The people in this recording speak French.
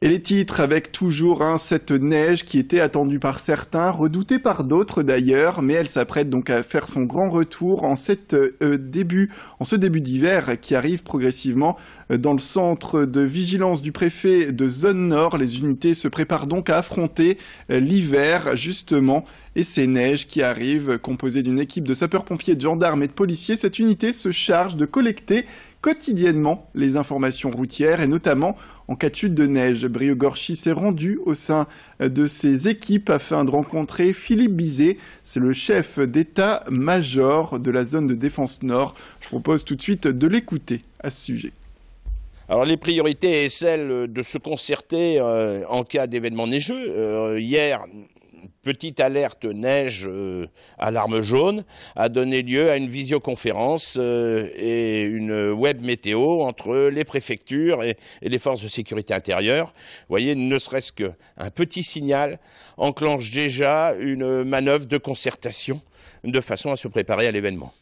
Et les titres avec toujours hein, cette neige qui était attendue par certains, redoutée par d'autres d'ailleurs, mais elle s'apprête donc à faire son grand retour en, cette, euh, début, en ce début d'hiver qui arrive progressivement euh, dans le centre de vigilance du préfet de zone nord. Les unités se préparent donc à affronter euh, l'hiver justement et ces neiges qui arrivent composées d'une équipe de sapeurs-pompiers, de gendarmes et de policiers. Cette unité se charge de collecter quotidiennement les informations routières et notamment en cas de chute de neige. Briogorchi s'est rendu au sein euh, de ses équipes afin de rencontrer Philippe Bizet, c'est le chef d'état-major de la zone de défense nord. Je propose tout de suite de l'écouter à ce sujet. Alors les priorités est celle de se concerter euh, en cas d'événement neigeux. Euh, hier, petite alerte neige euh, alarme jaune a donné lieu à une visioconférence euh, et une web météo entre les préfectures et, et les forces de sécurité intérieure. Vous voyez, ne serait-ce qu'un petit signal enclenche déjà une manœuvre de concertation de façon à se préparer à l'événement.